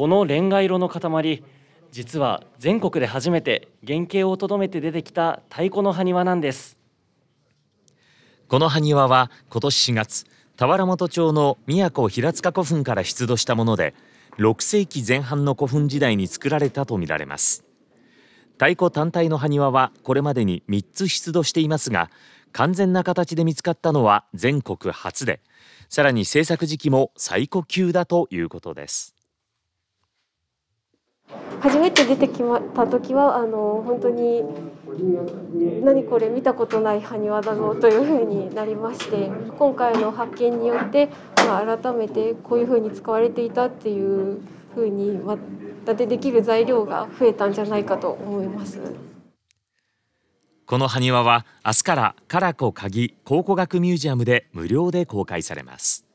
このレンガ色の塊実は全国で初めて原型をとどめて出てきた太鼓の埴輪なんですこの埴輪は今年4月田原本町の宮古平塚古墳から出土したもので6世紀前半の古墳時代に作られたとみられます太鼓単体の埴輪はこれまでに3つ出土していますが完全な形で見つかったのは全国初でさらに制作時期も最古級だということです初めて出てきた時はあの本当に何これ見たことない埴輪だぞというふうになりまして今回の発見によって、まあ、改めてこういうふうに使われていたっていうふうにまたでできる材料が増えたんじゃないかと思います。この埴輪は明日から唐子鍵考古学ミュージアムで無料で公開されます。